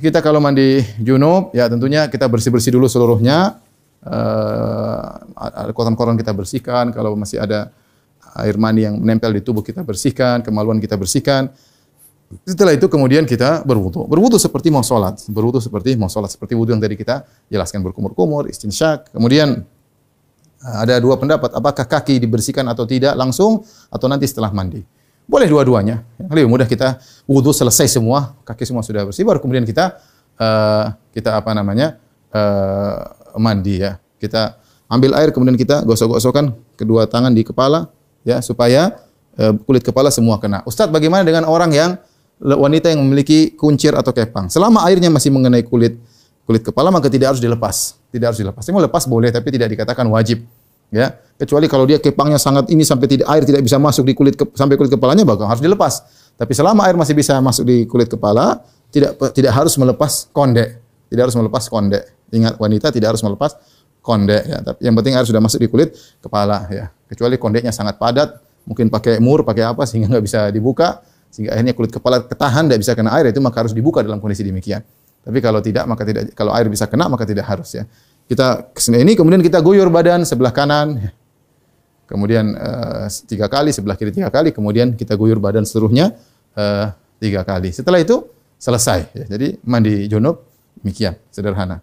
kita kalau mandi junub ya tentunya kita bersih-bersih dulu seluruhnya. Uh, kotoran-kotoran kita bersihkan, kalau masih ada air mani yang menempel di tubuh kita bersihkan, kemaluan kita bersihkan. Setelah itu kemudian kita berwudu. Berwudu seperti mau sholat. Berwudu seperti mau sholat. Seperti wudu yang tadi kita jelaskan berkumur-kumur, istinsyak. Kemudian eh, ada dua pendapat. Apakah kaki dibersihkan atau tidak langsung atau nanti setelah mandi. Boleh dua-duanya. Lebih mudah kita wudhu selesai semua, kaki semua sudah bersih, baru kemudian kita uh, kita apa namanya uh, mandi ya. Kita ambil air kemudian kita gosok-gosokkan kedua tangan di kepala ya supaya uh, kulit kepala semua kena. Ustadz bagaimana dengan orang yang wanita yang memiliki kuncir atau kepang? Selama airnya masih mengenai kulit kulit kepala maka tidak harus dilepas. Tidak harus dilepas. Yang lepas boleh tapi tidak dikatakan wajib. Ya, kecuali kalau dia kepangnya sangat ini sampai tidak air tidak bisa masuk di kulit ke, sampai kulit kepalanya bakal harus dilepas. Tapi selama air masih bisa masuk di kulit kepala, tidak tidak harus melepas konde. Tidak harus melepas konde. Ingat wanita tidak harus melepas konde ya. Tapi yang penting air sudah masuk di kulit kepala ya. Kecuali kondeknya sangat padat, mungkin pakai mur, pakai apa sehingga nggak bisa dibuka, sehingga akhirnya kulit kepala ketahan tidak bisa kena air itu maka harus dibuka dalam kondisi demikian. Tapi kalau tidak maka tidak kalau air bisa kena maka tidak harus ya. Kita kesini ini kemudian kita guyur badan sebelah kanan. Kemudian uh, tiga kali sebelah kiri tiga kali, kemudian kita guyur badan seluruhnya uh, tiga kali. Setelah itu selesai. Jadi mandi junub demikian sederhana.